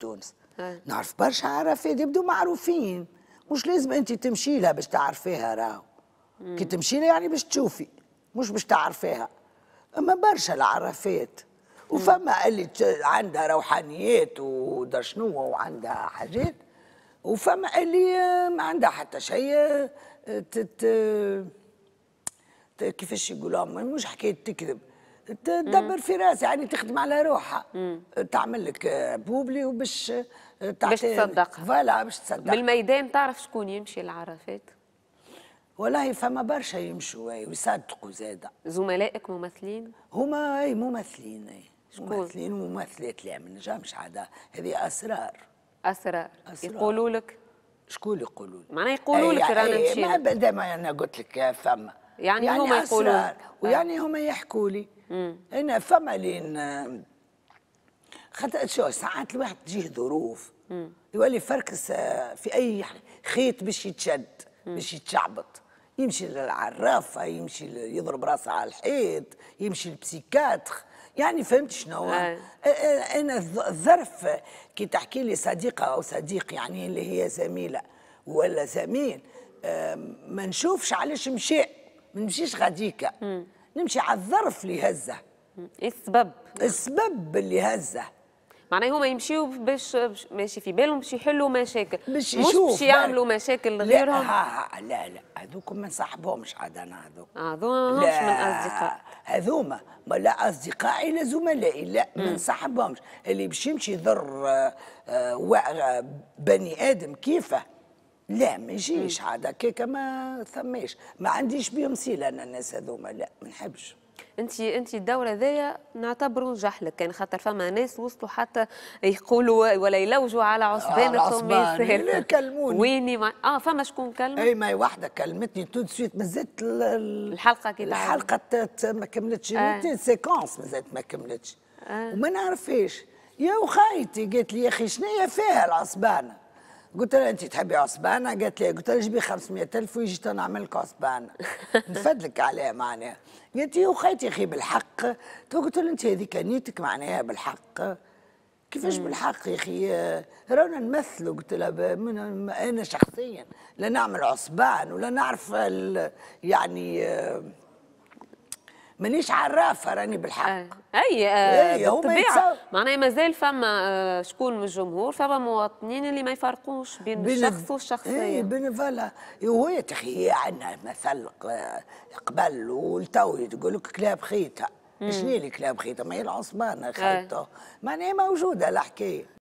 تونس نعرف برشا عرفات يبدو معروفين مش لازم انت تمشي لها باش تعرفيها راهو كي تمشي لها يعني باش تشوفي مش باش تعرفيها اما برشا العرفات وفما اللي عندها روحانيات ودر شنو وعندها حاجات وفما اللي ما عندها حتى شيء تت... كيفاش يقولوا مش حكايه تكذب تدبر في راسي يعني تخدم على روحها تعمل لك بوبلي وباش آه، باش تصدقها فوالا باش تصدقها بالميدان تعرف شكون يمشي لعرفات؟ والله فما برشا يمشوا ويصدقوا زاده زملائك ممثلين؟ هما اي ممثلين اي ممثلين وممثلات لا ما نجمش عاد هذه اسرار اسرار, أسرار. يقولوا لك شكون يقولوا لك؟ معناها يقولوا لك رانا نمشي ما بدا ما انا قلت لك فما يعني, يعني هما يقولوا ويعني هما يحكوا لي انا فما لين خاطر شو ساعات الواحد تجيه ظروف يولي فركس آه، في اي يعني خيط باش يتشد باش يتشعبط يمشي للعرافه يمشي يضرب راسه على الحيط يمشي لبسيكاتر يعني فهمت شنو هو؟ آه، آه، انا الظرف كي تحكي لي صديقه او صديق يعني اللي هي زميله ولا زميل ما نشوفش علاش مشى ما نمشيش غاديكا نمشي على الظرف اللي هزه إيه السبب؟ السبب اللي هزه معناه هما يمشيوا باش ماشي في بالهم باش يحلوا مشاكل باش مش باش يعملوا مشاكل لغيرهم لا لا لا هذوك ما نصاحبهمش عاد انا هذوك آه، هذوما مش من اصدقاء هذوما لا اصدقائي لا زملائي لا ما نصاحبهمش اللي باش يمشي يضر آه، آه، بني ادم كيفه لا ما يجيش عاد هكاك ما ثماش ما عنديش بهم سيل انا الناس هذوما لا ما نحبش انت انت الدوره ذايا نعتبره نجح لك كان يعني خاطر فما ناس وصلوا حتى يقولوا ولا يلوجوا على عصبان آه لا كلموني ويني ما... اه فما شكون كلم اي ما واحده كلمتني تو سويت مازالت الحلقه كي الحلقه ما كملتش آه. سيكونس مازالت ما كملتش آه. وما نعرفش يا وخايتي قالت لي يا اخي شنو فيها العصبانه قلت لها انت تحبي عصبانه قالت لي قلت لها جيبي 500000 ويجي تنعمل لك عصبانه نفدلك عليها معناها قالت لي وخيتي اخي بالحق تو قلت لها انت هذيك نيتك معناها بالحق كيفاش بالحق يا اخي رانا نمثلوا قلت لها انا شخصيا لا نعمل عصبان ولا نعرف يعني مانيش عرافه راني بالحق آه. اي, آه، أي, بالطبيعه معناها مازال فما آه، شكون من الجمهور فما مواطنين اللي ما يفرقوش بين, بين الشخص والشخصيه اي بين فالا وهي تخي عندنا يعني مثل قبل ولتو تقول لك كلاب خيطه شنو اللي كلاب خيطه ما هي العصبانه خيطه معناها موجوده الحكايه